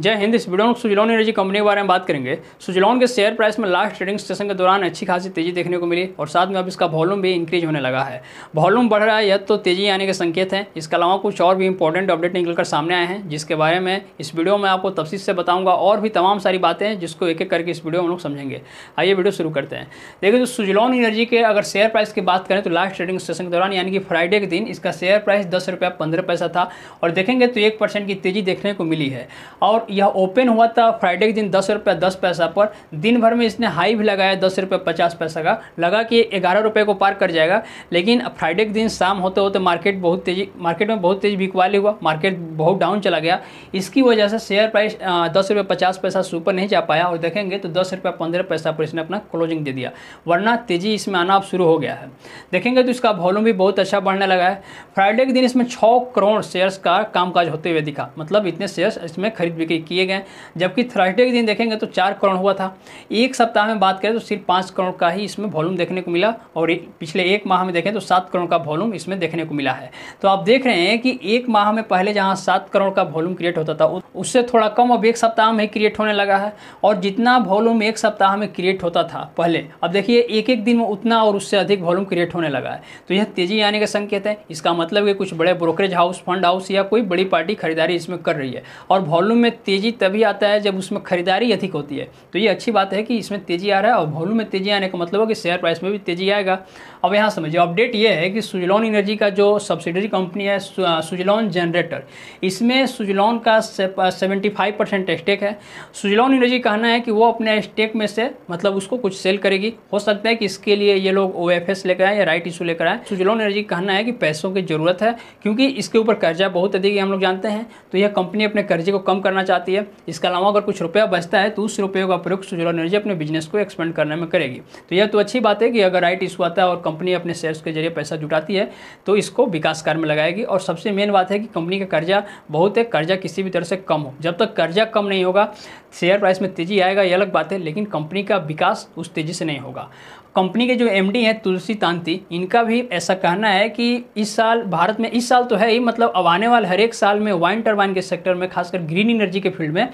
जय हिंद इस वीडियो में सुजलॉन एनर्जी कंपनी के बारे में बात करेंगे सुजलॉन के शेयर प्राइस में लास्ट ट्रेडिंग सेशन के दौरान अच्छी खासी तेजी देखने को मिली और साथ में अब इसका वॉल्यूम भी इंक्रीज होने लगा है वॉल्यूम बढ़ रहा है यह तो तेजी आने के संकेत हैं इसके अलावा कुछ और भी इंपॉर्टेंट अपडेट निकलकर सामने आए हैं जिसके बारे में इस वीडियो में आपको तफसी से बताऊँगा और भी तमाम सारी बातें हैं जिसको एक एक करके इस वीडियो में हम लोग समझेंगे आइए वीडियो शुरू करते हैं देखिए जो सुजलॉन एनर्जी के अगर शेयर प्राइस की बात करें तो लास्ट ट्रेडिंग सेशन के दौरान यानी कि फ्राइडे के दिन इसका शेयर प्राइस दस रुपया पंद्रह पैसा था और देखेंगे तो एक परसेंट की तेजी देखने को मिली है और यह ओपन हुआ था फ्राइडे के दिन दस रुपये दस पैसा पर दिन भर में इसने हाई भी लगाया दस रुपये पचास पैसा का लगा कि ग्यारह रुपये को पार कर जाएगा लेकिन फ्राइडे के दिन शाम होते होते मार्केट बहुत तेज़ी मार्केट में बहुत तेज़ बिकवाली हुआ मार्केट बहुत डाउन चला गया इसकी वजह से शेयर प्राइस दस रुपये पचास पैसा से ऊपर नहीं जा पाया और देखेंगे तो दस रुपये पंद्रह पैसा पर इसने अपना क्लोजिंग दे दिया वरना तेज़ी इसमें आना अब शुरू हो गया है देखेंगे तो इसका वॉल्यूम भी बहुत अच्छा बढ़ने लगा है फ्राइडे के दिन इसमें छः करोड़ शेयर्स का कामकाज होते हुए दिखा मतलब इतने शेयर्स इसमें खरीद बिक्री पे किए गए जबकि थर्सडे के दिन देखेंगे तो चार करोड़ हुआ था एक सप्ताह में बात करें तो सिर्फ पाँच करोड़ का ही इसमें वॉल्यूम देखने को मिला और पिछले एक माह में देखें तो सात करोड़ का वॉल्यूम इसमें देखने को मिला है तो आप देख रहे हैं कि एक माह में पहले जहाँ सात करोड़ का वॉल्यूम क्रिएट होता था उससे थोड़ा कम अब एक सप्ताह में क्रिएट होने लगा है और जितना वॉल्यूम एक सप्ताह में क्रिएट होता था पहले अब देखिए एक एक दिन में उतना और उससे अधिक वॉल्यूम क्रिएट होने लगा है तो यह तेजी आने के संकेत है इसका मतलब कि कुछ बड़े ब्रोकरेज हाउस फंड हाउस या कोई बड़ी पार्टी खरीदारी इसमें कर रही है और वॉल्यूम में तेज़ी तभी आता है जब उसमें खरीदारी अधिक होती है तो ये अच्छी बात है कि इसमें तेज़ी आ रहा है और वॉल्यूम में तेज़ी आने का मतलब है कि शेयर प्राइस में भी तेज़ी आएगा अब यहाँ समझिए अपडेट ये है कि सुजलॉन एनर्जी का जो सब्सिडरी कंपनी है सुजलॉन जनरेटर इसमें सुजलॉन का सेवेंटी फाइव परसेंट स्टेक है सुजलॉन एनर्जी कहना है कि वो अपने स्टेक में से मतलब उसको कुछ सेल करेगी हो सकता है कि इसके लिए ये लोग ओ एफ एस लेकर आए या राइट इशू लेकर आए सुजलॉन एनर्जी कहना है कि पैसों की ज़रूरत है क्योंकि इसके ऊपर कर्जा बहुत अधिक है हम लोग जानते हैं तो यह कंपनी अपने कर्जे को कम करना चाहती जाती है इसके अलावा अगर कुछ रुपया बचता है तो उस रुपये का प्रयोग सुजलॉन एनर्जी अपने बिजनेस को एक्सपेंड करने में करेगी तो यह तो अच्छी बात है कि अगर राइट इशू आता है और कंपनी अपने शेयर्स के जरिए पैसा जुटाती है तो इसको विकास कार्य में लगाएगी और सबसे मेन बात है कि कंपनी का कर्जा बहुत है कर्जा किसी भी तरह से कम हो जब तक कर्जा कम नहीं होगा शेयर प्राइस में तेजी आएगा ये अलग बात है लेकिन कंपनी का विकास उस तेज़ी से नहीं होगा कंपनी के जो डी हैं तुलसी तांति इनका भी ऐसा कहना है कि इस साल भारत में इस साल तो है ही मतलब अब आने वाले हर एक साल में वाइन टर्बाइन के सेक्टर में खासकर ग्रीन एनर्जी के फील्ड में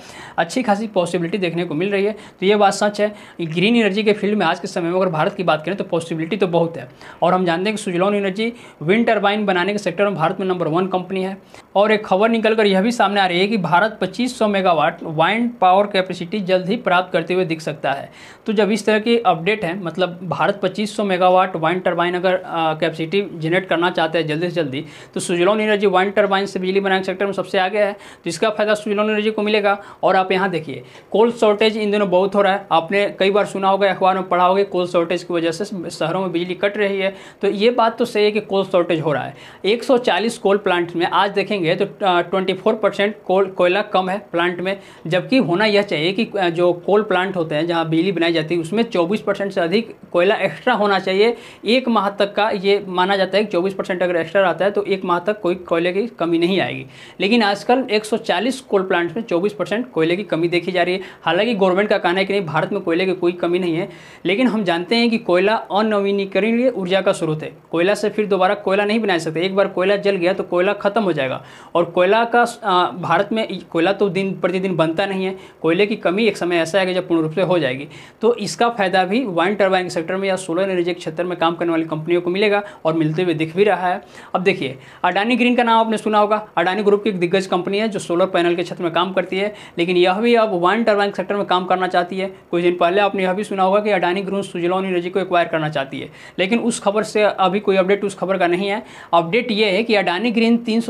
अच्छी खासी पॉसिबिलिटी देखने को मिल रही है तो ये बात सच है ग्रीन एनर्जी के फील्ड में आज के समय में अगर भारत की बात करें तो पॉसिबिलिटी तो बहुत है और हम जानते हैं कि सुजलॉन एनर्जी विंड टर्बाइन बनाने के सेक्टर में भारत में नंबर वन कंपनी है और एक खबर निकलकर यह भी सामने आ रही है कि Bharat 2500 megawatt wind power capacity जल्द ही प्राप्त करते हुए दिख सकता है तो जब इस तरह की अपडेट है मतलब भारत 2500 मेगावाट वाइंड टरबाइन अगर कैपेसिटी जनरेट करना चाहते हैं जल्दी से जल्दी तो सुजलोन एनर्जी वाइंड टरबाइन से बिजली बनाने सेक्टर में सबसे आगे है तो इसका फायदा सुजलोन एनर्जी को मिलेगा और आप यहाँ देखिए कोल शॉर्टेज इन दिनों बहुत हो रहा है आपने कई बार सुना होगा अखबार में पढ़ा होगा कोल शॉर्टेज की वजह से शहरों में बिजली कट रही है तो ये बात तो सही है कि कोल शॉर्टेज हो रहा है एक कोल प्लांट में आज देखेंगे देखेंगे तो ट्वेंटी फोर परसेंट कोल कोयला कम है प्लांट में जबकि होना यह चाहिए कि जो कोल प्लांट होते हैं जहां बिजली बनाई जाती है उसमें चौबीस परसेंट से अधिक कोयला एक्स्ट्रा होना चाहिए एक माह तक का ये माना जाता है कि चौबीस परसेंट अगर एक्स्ट्रा रहता है तो एक माह तक कोई कोयले की कमी नहीं आएगी लेकिन आजकल एक कोल प्लांट्स में चौबीस परसेंट कोयले की कमी देखी जा रही है हालांकि गवर्नमेंट का कहना है कि नहीं भारत में कोयले की कोई कमी नहीं है लेकिन हम जानते हैं कि कोयला अनवीनीकरणीय ऊर्जा का स्रोत है कोयला से फिर दोबारा कोयला नहीं बना सकते एक बार कोयला जल गया तो कोयला खत्म हो जाएगा और कोयला का भारत में कोयला तो दिन प्रतिदिन बनता नहीं है कोयले की कमी एक समय ऐसा है जब पूर्ण रूप से हो जाएगी तो इसका फायदा भी वाइन टर्बाइन सेक्टर में या सोलर एनर्जी के क्षेत्र में काम करने वाली कंपनियों को मिलेगा और मिलते हुए दिख भी रहा है अब देखिए अडानी ग्रीन का नाम आपने सुना होगा अडानी ग्रुप की एक दिग्गज कंपनी है जो सोलर पैनल के क्षेत्र में काम करती है लेकिन यह भी अब वाइन टर्बाइन सेक्टर में काम करना चाहती है कुछ दिन पहले आपने यह भी सुना होगा कि अडानी ग्रुप सुजलॉन एनर्जी को एक्वायर करना चाहती है लेकिन उस खबर से अभी कोई अपडेट उस खबर का नहीं है अपडेट यह है कि अडानी ग्रीन तीन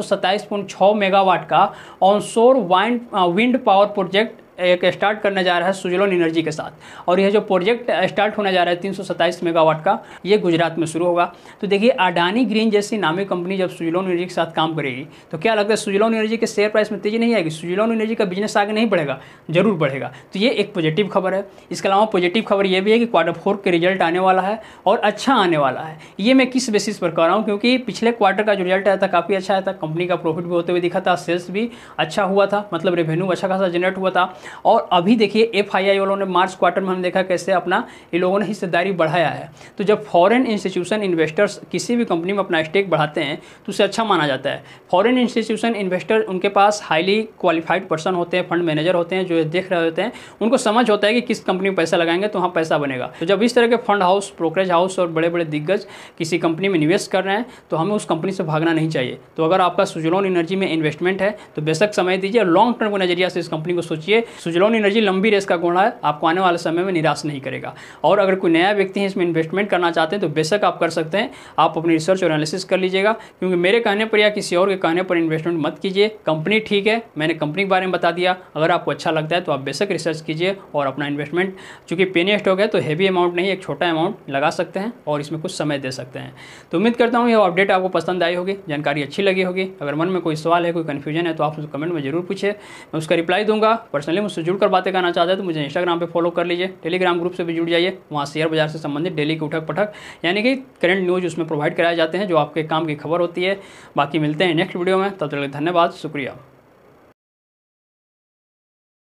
छः मेगावाट का onshore wind wind power project एक स्टार्ट करने जा रहा है सुजलोन एनर्जी के साथ और यह जो प्रोजेक्ट स्टार्ट होने जा रहा है तीन मेगावाट का ये गुजरात में शुरू होगा तो देखिए अडानी ग्रीन जैसी नामी कंपनी जब सुजलोन एनर्जी के साथ काम करेगी तो क्या लगता है सुजलोन एनर्जी के शेयर प्राइस में तेज़ी नहीं आएगी सुजलोन एनर्जी का बिजनेस आगे नहीं बढ़ेगा जरूर बढ़ेगा तो ये एक पॉजिटिव खबर है इसके अलावा पॉजिटिव खबर ये भी है कि क्वार्टर फोर के रिजल्ट आने वाला है और अच्छा आने वाला है ये मैं किस बेसिस पर कर रहा हूँ क्योंकि पिछले क्वार्टर का जो रिजल्ट आया था काफ़ी अच्छा आया था कंपनी का प्रॉफिट भी होते हुए दिखा था सेल्स भी अच्छा हुआ था मतलब रेवेन्यू अच्छा खासा जनरेट हुआ था और अभी देखिए एफ आई आई वालों ने मार्च क्वार्टर में हमने देखा कैसे अपना इन लोगों ने हिस्सेदारी बढ़ाया है तो जब फॉरेन इंस्टीट्यूशन इन्वेस्टर्स किसी भी कंपनी में अपना स्टेक बढ़ाते हैं तो उसे अच्छा माना जाता है फॉरेन इंस्टीट्यूशन इन्वेस्टर उनके पास हाईली क्वालिफाइड पर्सन होते हैं फंड मैनेजर होते हैं जो देख रहे होते हैं उनको समझ होता है कि किस कंपनी में पैसा लगाएंगे तो वहाँ पैसा बनेगा तो जब इस तरह के फंड हाउस ब्रोकरेज हाउस और बड़े बड़े दिग्गज किसी कंपनी में निवेश कर रहे हैं तो हमें उस कंपनी से भागना नहीं चाहिए तो अगर आपका सुजलोन एनर्जी में इन्वेस्टमेंट है तो बेशक समय दीजिए लॉन्ग टर्म के नजरिया से इस कंपनी को सोचिए सुजलोन एनर्जी लंबी रेस का घोड़ा है आपको आने वाले समय में निराश नहीं करेगा और अगर कोई नया व्यक्ति है इसमें इन्वेस्टमेंट करना चाहते हैं तो बेशक आप कर सकते हैं आप अपनी रिसर्च और एनालिसिस कर लीजिएगा क्योंकि मेरे कहने पर या किसी और के कहने पर इन्वेस्टमेंट मत कीजिए कंपनी ठीक है मैंने कंपनी के बारे में बता दिया अगर आपको अच्छा लगता है तो आप बेशक रिसर्च कीजिए और अपना इन्वेस्टमेंट चूंकि पेनी स्टॉक है तो हैवी अमाउंट नहीं एक छोटा अमाउंट लगा सकते हैं और इसमें कुछ समय दे सकते हैं तो उम्मीद करता हूँ यह अपडेट आपको पसंद आई होगी जानकारी अच्छी लगी होगी अगर मन में कोई सवाल है कोई कन्फ्यूजन है तो आप उसको कमेंट में जरूर पूछे मैं उसका रिप्लाई दूंगा पर्सनली मुझसे जुड़कर बातें करना चाहते हैं तो मुझे इंस्टाग्राम पर फॉलो कर लीजिए टेलीग्राम ग्रुप से भी जुड़ जाइए वहाँ शेयर बाजार से संबंधित डेली के उठक पठक यानी कि करंट न्यूज़ उसमें प्रोवाइड कराए जाते हैं जो आपके काम की खबर होती है बाकी मिलते हैं नेक्स्ट वीडियो में तब तक धन्यवाद शुक्रिया